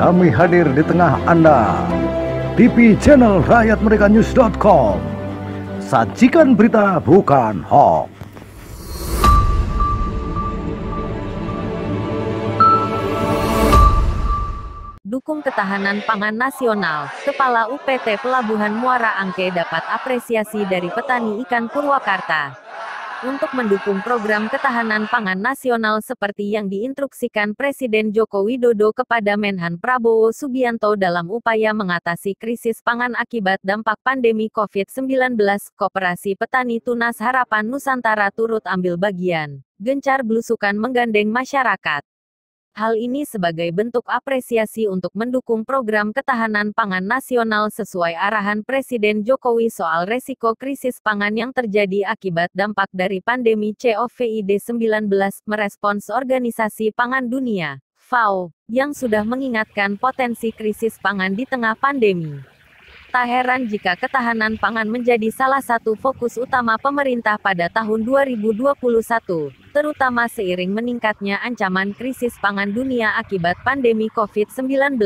Kami hadir di tengah Anda. TV channel News.com. Sajikan berita bukan hoax. dukung ketahanan pangan nasional. Kepala UPT Pelabuhan Muara Angke dapat apresiasi dari petani ikan Purwakarta untuk mendukung program ketahanan pangan nasional seperti yang diinstruksikan Presiden Joko Widodo kepada Menhan Prabowo Subianto dalam upaya mengatasi krisis pangan akibat dampak pandemi COVID-19. Koperasi Petani Tunas Harapan Nusantara turut ambil bagian. Gencar belusukan menggandeng masyarakat. Hal ini sebagai bentuk apresiasi untuk mendukung program ketahanan pangan nasional sesuai arahan Presiden Jokowi soal resiko krisis pangan yang terjadi akibat dampak dari pandemi COVID-19, merespons Organisasi Pangan Dunia, FAO, yang sudah mengingatkan potensi krisis pangan di tengah pandemi. Tak heran jika ketahanan pangan menjadi salah satu fokus utama pemerintah pada tahun 2021, terutama seiring meningkatnya ancaman krisis pangan dunia akibat pandemi COVID-19.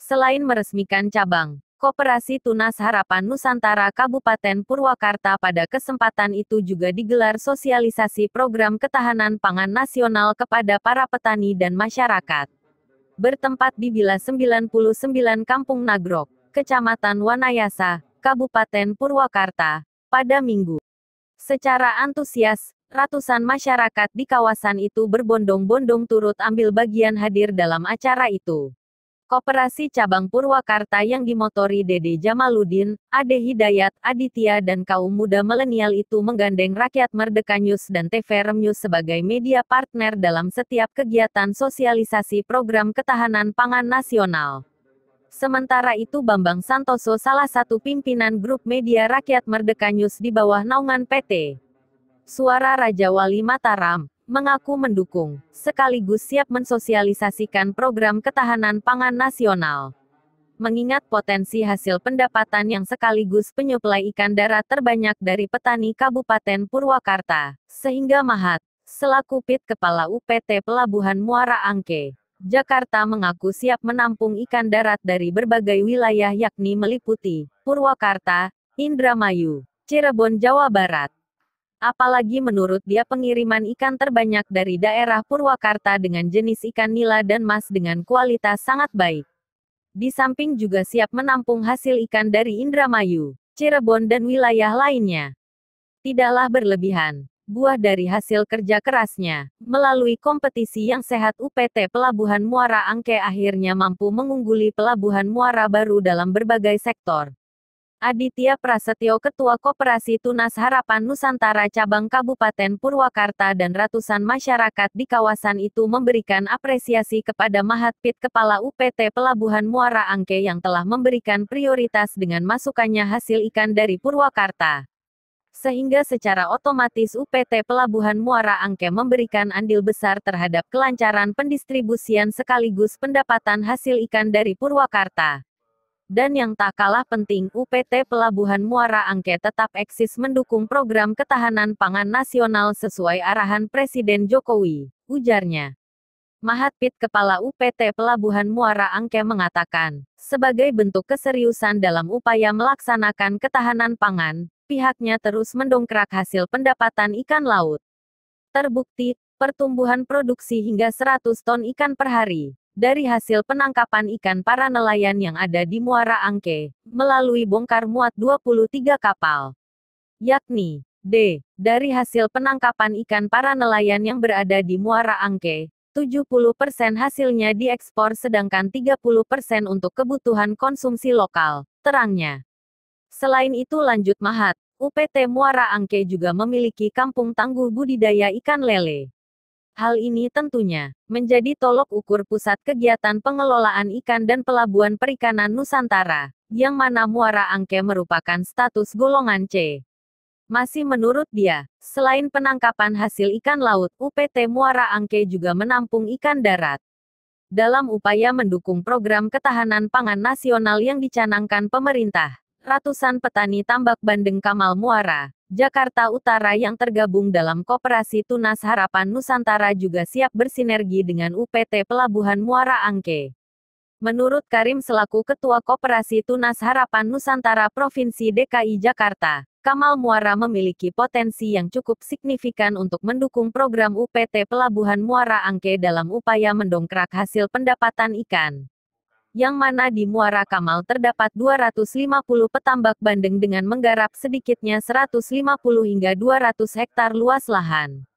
Selain meresmikan cabang, Koperasi Tunas Harapan Nusantara Kabupaten Purwakarta pada kesempatan itu juga digelar sosialisasi program ketahanan pangan nasional kepada para petani dan masyarakat. Bertempat di Bila 99 Kampung Nagrok, Kecamatan Wanayasa, Kabupaten Purwakarta, pada Minggu. Secara antusias, ratusan masyarakat di kawasan itu berbondong-bondong turut ambil bagian hadir dalam acara itu. Koperasi Cabang Purwakarta yang dimotori Dede Jamaludin, Ade Hidayat, Aditya dan kaum muda milenial itu menggandeng Rakyat Merdeka News dan TVRM News sebagai media partner dalam setiap kegiatan sosialisasi program ketahanan pangan nasional. Sementara itu Bambang Santoso salah satu pimpinan grup media Rakyat Merdeka News di bawah naungan PT. Suara Raja Wali Mataram, mengaku mendukung, sekaligus siap mensosialisasikan program ketahanan pangan nasional. Mengingat potensi hasil pendapatan yang sekaligus penyuplai ikan darat terbanyak dari petani Kabupaten Purwakarta, sehingga Mahat, selaku PIT Kepala UPT Pelabuhan Muara Angke, Jakarta mengaku siap menampung ikan darat dari berbagai wilayah yakni meliputi Purwakarta, Indramayu, Cirebon, Jawa Barat. Apalagi menurut dia pengiriman ikan terbanyak dari daerah Purwakarta dengan jenis ikan nila dan mas dengan kualitas sangat baik. Di samping juga siap menampung hasil ikan dari Indramayu, Cirebon dan wilayah lainnya. Tidaklah berlebihan buah dari hasil kerja kerasnya. Melalui kompetisi yang sehat UPT Pelabuhan Muara Angke akhirnya mampu mengungguli Pelabuhan Muara Baru dalam berbagai sektor. Aditya Prasetyo Ketua Koperasi Tunas Harapan Nusantara Cabang Kabupaten Purwakarta dan ratusan masyarakat di kawasan itu memberikan apresiasi kepada Mahat Pit Kepala UPT Pelabuhan Muara Angke yang telah memberikan prioritas dengan masukannya hasil ikan dari Purwakarta sehingga secara otomatis UPT Pelabuhan Muara Angke memberikan andil besar terhadap kelancaran pendistribusian sekaligus pendapatan hasil ikan dari Purwakarta. Dan yang tak kalah penting, UPT Pelabuhan Muara Angke tetap eksis mendukung program ketahanan pangan nasional sesuai arahan Presiden Jokowi, ujarnya. Mahatpit Kepala UPT Pelabuhan Muara Angke mengatakan, sebagai bentuk keseriusan dalam upaya melaksanakan ketahanan pangan, pihaknya terus mendongkrak hasil pendapatan ikan laut. Terbukti, pertumbuhan produksi hingga 100 ton ikan per hari dari hasil penangkapan ikan para nelayan yang ada di Muara Angke melalui bongkar muat 23 kapal. Yakni D. Dari hasil penangkapan ikan para nelayan yang berada di Muara Angke, 70% hasilnya diekspor sedangkan 30% untuk kebutuhan konsumsi lokal, terangnya. Selain itu lanjut Mahat, UPT Muara Angke juga memiliki kampung tangguh budidaya ikan lele. Hal ini tentunya menjadi tolok ukur pusat kegiatan pengelolaan ikan dan pelabuhan perikanan Nusantara, yang mana Muara Angke merupakan status golongan C. Masih menurut dia, selain penangkapan hasil ikan laut, UPT Muara Angke juga menampung ikan darat. Dalam upaya mendukung program ketahanan pangan nasional yang dicanangkan pemerintah, Ratusan petani tambak Bandeng Kamal Muara, Jakarta Utara yang tergabung dalam Koperasi Tunas Harapan Nusantara juga siap bersinergi dengan UPT Pelabuhan Muara Angke. Menurut Karim selaku Ketua Koperasi Tunas Harapan Nusantara Provinsi DKI Jakarta, Kamal Muara memiliki potensi yang cukup signifikan untuk mendukung program UPT Pelabuhan Muara Angke dalam upaya mendongkrak hasil pendapatan ikan yang mana di Muara Kamal terdapat 250 petambak bandeng dengan menggarap sedikitnya 150 hingga 200 hektar luas lahan.